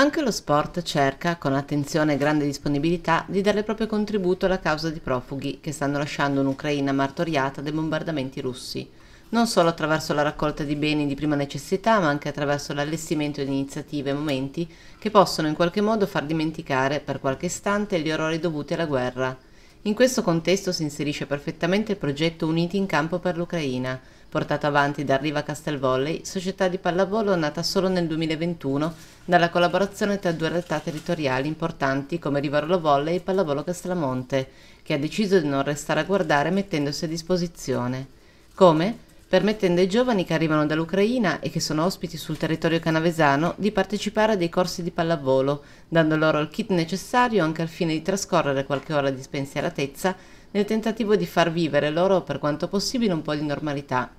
Anche lo sport cerca, con attenzione e grande disponibilità, di dare il proprio contributo alla causa di profughi che stanno lasciando un'Ucraina martoriata dai bombardamenti russi, non solo attraverso la raccolta di beni di prima necessità, ma anche attraverso l'allestimento di iniziative e momenti che possono in qualche modo far dimenticare per qualche istante gli orrori dovuti alla guerra, in questo contesto si inserisce perfettamente il progetto Uniti in campo per l'Ucraina, portato avanti da Riva Castelvolley, società di pallavolo nata solo nel 2021 dalla collaborazione tra due realtà territoriali importanti come Rivarolo Volley e Pallavolo Castelamonte, che ha deciso di non restare a guardare mettendosi a disposizione. Come? permettendo ai giovani che arrivano dall'Ucraina e che sono ospiti sul territorio canavesano di partecipare a dei corsi di pallavolo, dando loro il kit necessario anche al fine di trascorrere qualche ora di spensieratezza nel tentativo di far vivere loro per quanto possibile un po' di normalità.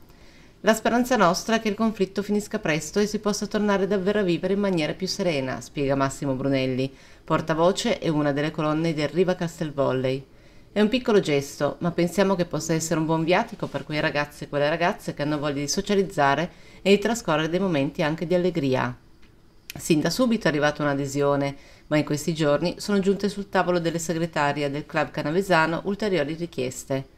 La speranza nostra è che il conflitto finisca presto e si possa tornare davvero a vivere in maniera più serena, spiega Massimo Brunelli, portavoce e una delle colonne del Riva Castelvolley. È un piccolo gesto, ma pensiamo che possa essere un buon viatico per quei ragazzi e quelle ragazze che hanno voglia di socializzare e di trascorrere dei momenti anche di allegria. Sin da subito è arrivata un'adesione, ma in questi giorni sono giunte sul tavolo delle segretarie del club canavesano ulteriori richieste.